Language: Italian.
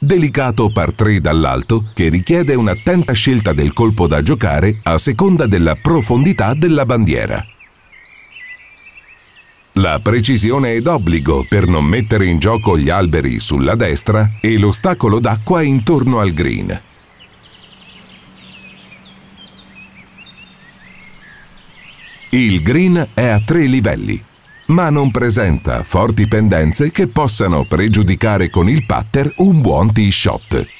delicato par 3 dall'alto che richiede un'attenta scelta del colpo da giocare a seconda della profondità della bandiera. La precisione è d'obbligo per non mettere in gioco gli alberi sulla destra e l'ostacolo d'acqua intorno al green. Il green è a tre livelli, ma non presenta forti pendenze che possano pregiudicare con il putter un buon tee shot.